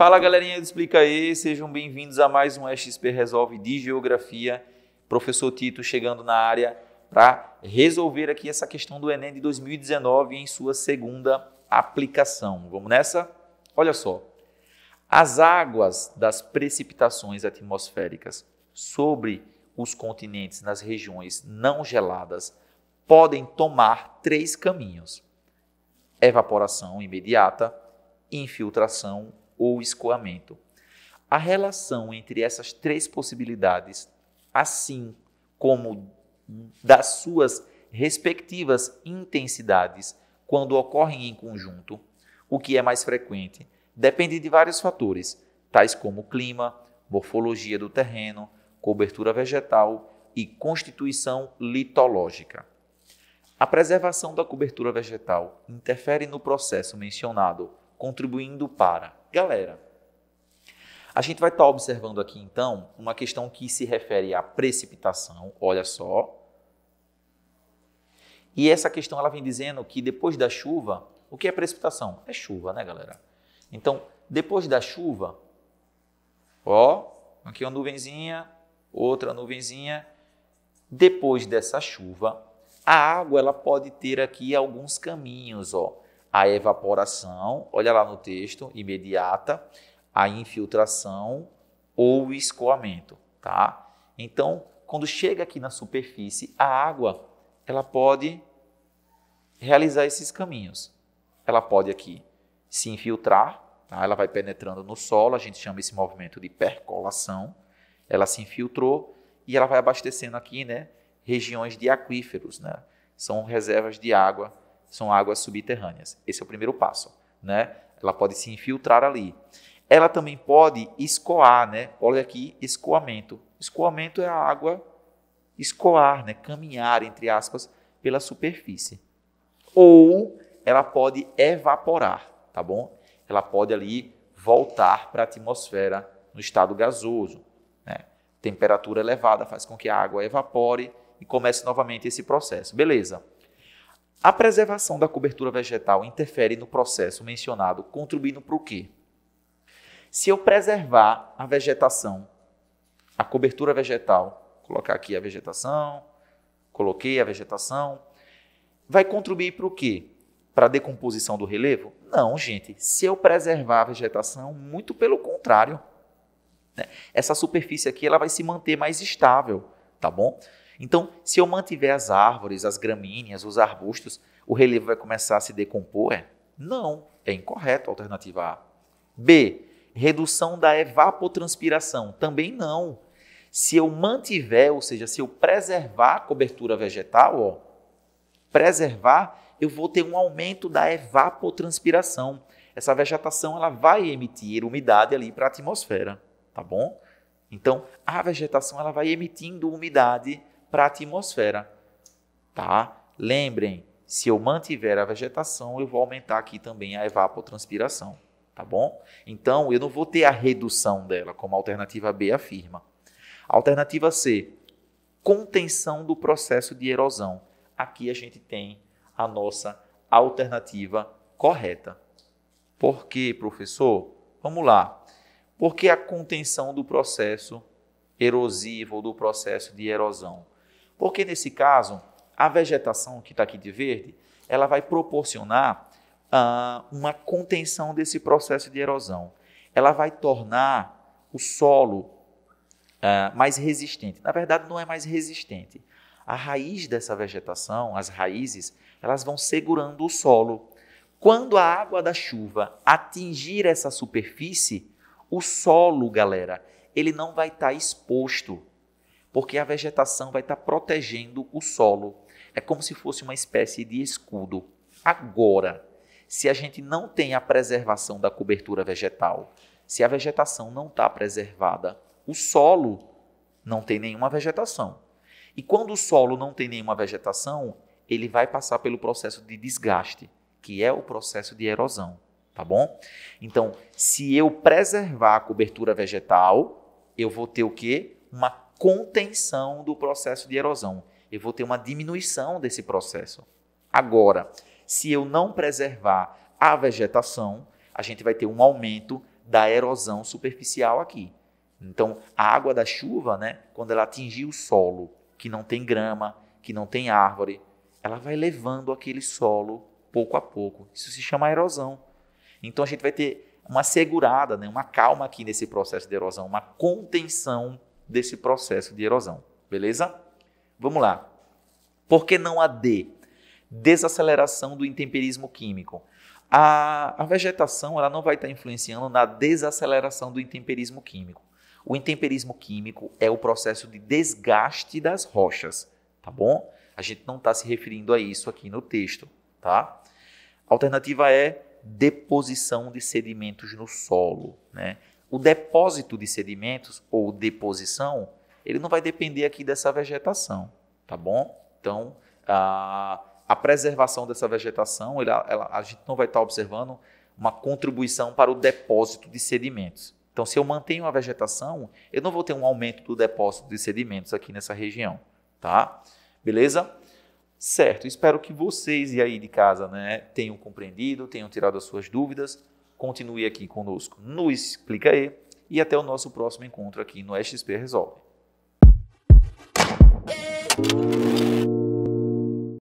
Fala galerinha do Explica aí, sejam bem-vindos a mais um XP Resolve de Geografia. Professor Tito chegando na área para resolver aqui essa questão do Enem de 2019 em sua segunda aplicação. Vamos nessa? Olha só. As águas das precipitações atmosféricas sobre os continentes nas regiões não geladas podem tomar três caminhos: evaporação imediata, infiltração ou escoamento. A relação entre essas três possibilidades, assim como das suas respectivas intensidades quando ocorrem em conjunto, o que é mais frequente, depende de vários fatores, tais como clima, morfologia do terreno, cobertura vegetal e constituição litológica. A preservação da cobertura vegetal interfere no processo mencionado, contribuindo para. Galera, a gente vai estar tá observando aqui então uma questão que se refere à precipitação, olha só. E essa questão ela vem dizendo que depois da chuva, o que é precipitação? É chuva, né, galera? Então, depois da chuva, ó, aqui uma nuvenzinha, outra nuvenzinha. Depois dessa chuva, a água ela pode ter aqui alguns caminhos, ó a evaporação, olha lá no texto, imediata, a infiltração ou o escoamento, tá? Então, quando chega aqui na superfície, a água, ela pode realizar esses caminhos. Ela pode aqui se infiltrar, tá? ela vai penetrando no solo, a gente chama esse movimento de percolação. Ela se infiltrou e ela vai abastecendo aqui, né? Regiões de aquíferos, né? São reservas de água são águas subterrâneas. Esse é o primeiro passo, né? Ela pode se infiltrar ali. Ela também pode escoar, né? Olha aqui, escoamento. Escoamento é a água escoar, né? Caminhar, entre aspas, pela superfície. Ou ela pode evaporar, tá bom? Ela pode ali voltar para a atmosfera no estado gasoso. Né? Temperatura elevada faz com que a água evapore e comece novamente esse processo. Beleza. A preservação da cobertura vegetal interfere no processo mencionado, contribuindo para o quê? Se eu preservar a vegetação, a cobertura vegetal, colocar aqui a vegetação, coloquei a vegetação, vai contribuir para o quê? Para a decomposição do relevo? Não, gente. Se eu preservar a vegetação, muito pelo contrário. Né? Essa superfície aqui ela vai se manter mais estável, tá bom? Então, se eu mantiver as árvores, as gramíneas, os arbustos, o relevo vai começar a se decompor? É? Não, é incorreto a alternativa A. B. Redução da evapotranspiração. Também não. Se eu mantiver, ou seja, se eu preservar a cobertura vegetal, ó, preservar, eu vou ter um aumento da evapotranspiração. Essa vegetação ela vai emitir umidade ali para a atmosfera, tá bom? Então, a vegetação ela vai emitindo umidade para a atmosfera. Tá? Lembrem, se eu mantiver a vegetação, eu vou aumentar aqui também a evapotranspiração, tá bom? Então, eu não vou ter a redução dela, como a alternativa B afirma. Alternativa C, contenção do processo de erosão. Aqui a gente tem a nossa alternativa correta. Por quê, professor? Vamos lá. Por que a contenção do processo erosivo, do processo de erosão? Porque nesse caso, a vegetação que está aqui de verde, ela vai proporcionar ah, uma contenção desse processo de erosão. Ela vai tornar o solo ah, mais resistente. Na verdade, não é mais resistente. A raiz dessa vegetação, as raízes, elas vão segurando o solo. Quando a água da chuva atingir essa superfície, o solo, galera, ele não vai estar tá exposto porque a vegetação vai estar tá protegendo o solo. É como se fosse uma espécie de escudo. Agora, se a gente não tem a preservação da cobertura vegetal, se a vegetação não está preservada, o solo não tem nenhuma vegetação. E quando o solo não tem nenhuma vegetação, ele vai passar pelo processo de desgaste, que é o processo de erosão, tá bom? Então, se eu preservar a cobertura vegetal, eu vou ter o quê? Uma contenção do processo de erosão. Eu vou ter uma diminuição desse processo. Agora, se eu não preservar a vegetação, a gente vai ter um aumento da erosão superficial aqui. Então, a água da chuva, né, quando ela atingir o solo, que não tem grama, que não tem árvore, ela vai levando aquele solo pouco a pouco. Isso se chama erosão. Então, a gente vai ter uma segurada, né, uma calma aqui nesse processo de erosão, uma contenção desse processo de erosão. Beleza? Vamos lá. Por que não a D? Desaceleração do intemperismo químico. A, a vegetação ela não vai estar influenciando na desaceleração do intemperismo químico. O intemperismo químico é o processo de desgaste das rochas, tá bom? A gente não está se referindo a isso aqui no texto, tá? Alternativa é deposição de sedimentos no solo, né? O depósito de sedimentos ou deposição, ele não vai depender aqui dessa vegetação, tá bom? Então, a, a preservação dessa vegetação, ela, ela, a gente não vai estar observando uma contribuição para o depósito de sedimentos. Então, se eu mantenho a vegetação, eu não vou ter um aumento do depósito de sedimentos aqui nessa região, tá? Beleza? Certo, espero que vocês e aí de casa né, tenham compreendido, tenham tirado as suas dúvidas. Continue aqui conosco no Explica E e até o nosso próximo encontro aqui no SP Resolve.